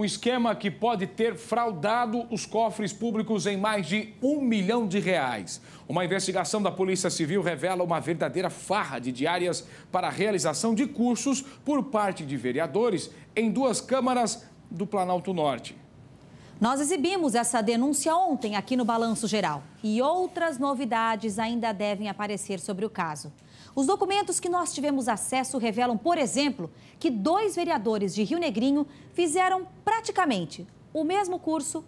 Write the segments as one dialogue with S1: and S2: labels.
S1: um esquema que pode ter fraudado os cofres públicos em mais de um milhão de reais. Uma investigação da Polícia Civil revela uma verdadeira farra de diárias para a realização de cursos por parte de vereadores em duas câmaras do Planalto Norte.
S2: Nós exibimos essa denúncia ontem aqui no Balanço Geral e outras novidades ainda devem aparecer sobre o caso. Os documentos que nós tivemos acesso revelam, por exemplo, que dois vereadores de Rio Negrinho fizeram
S1: praticamente o mesmo curso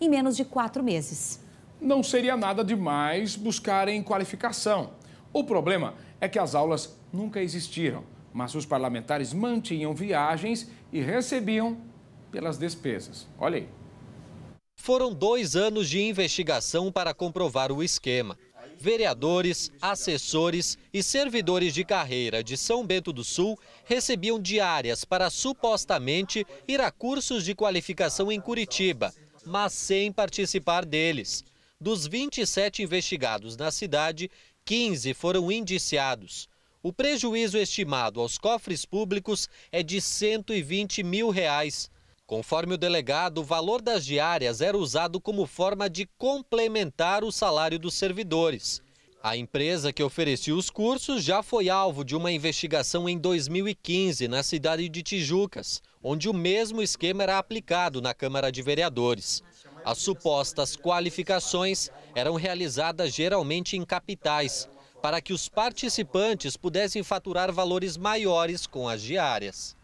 S1: em menos de quatro meses. Não seria nada demais buscarem qualificação. O problema é que as aulas nunca existiram, mas os parlamentares mantinham viagens e recebiam pelas despesas. Olha aí. Foram dois anos de investigação para comprovar
S3: o esquema. Vereadores, assessores e servidores de carreira de São Bento do Sul recebiam diárias para supostamente ir a cursos de qualificação em Curitiba, mas sem participar deles. Dos 27 investigados na cidade, 15 foram indiciados. O prejuízo estimado aos cofres públicos é de 120 mil reais. Conforme o delegado, o valor das diárias era usado como forma de complementar o salário dos servidores. A empresa que oferecia os cursos já foi alvo de uma investigação em 2015 na cidade de Tijucas, onde o mesmo esquema era aplicado na Câmara de Vereadores. As supostas qualificações eram realizadas geralmente em capitais, para que os participantes pudessem faturar valores maiores com as diárias.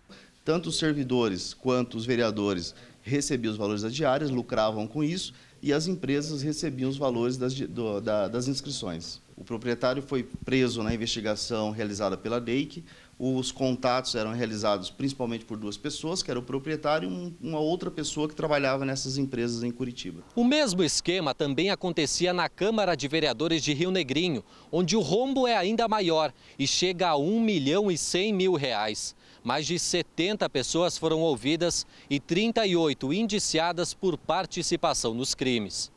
S4: Tanto os servidores quanto os vereadores recebiam os valores das diárias, lucravam com isso, e as empresas recebiam os valores das, do, da, das inscrições. O proprietário foi preso na investigação realizada pela DEIC, os contatos eram realizados principalmente por duas pessoas, que era o proprietário e uma outra pessoa que trabalhava nessas empresas em Curitiba.
S3: O mesmo esquema também acontecia na Câmara de Vereadores de Rio Negrinho, onde o rombo é ainda maior e chega a 1 milhão e 100 mil reais. Mais de 70 pessoas foram ouvidas e 38 indiciadas por participação nos crimes.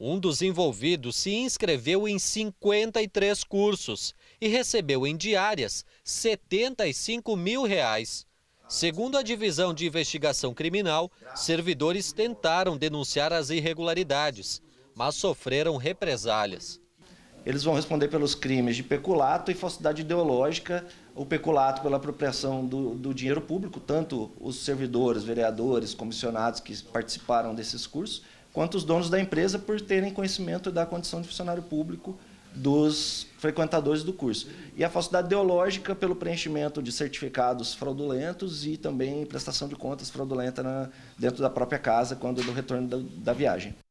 S3: Um dos envolvidos se inscreveu em 53 cursos e recebeu em diárias 75 mil reais. Segundo a Divisão de Investigação Criminal, servidores tentaram denunciar as irregularidades, mas sofreram
S5: represálias eles vão responder pelos crimes de peculato e falsidade ideológica, o peculato pela apropriação do, do dinheiro público, tanto os servidores, vereadores, comissionados que participaram desses cursos, quanto os donos da empresa por terem conhecimento da condição de funcionário público dos frequentadores do curso. E a falsidade ideológica pelo preenchimento de certificados fraudulentos e também prestação de contas fraudulenta na, dentro da própria casa, quando do retorno da, da viagem.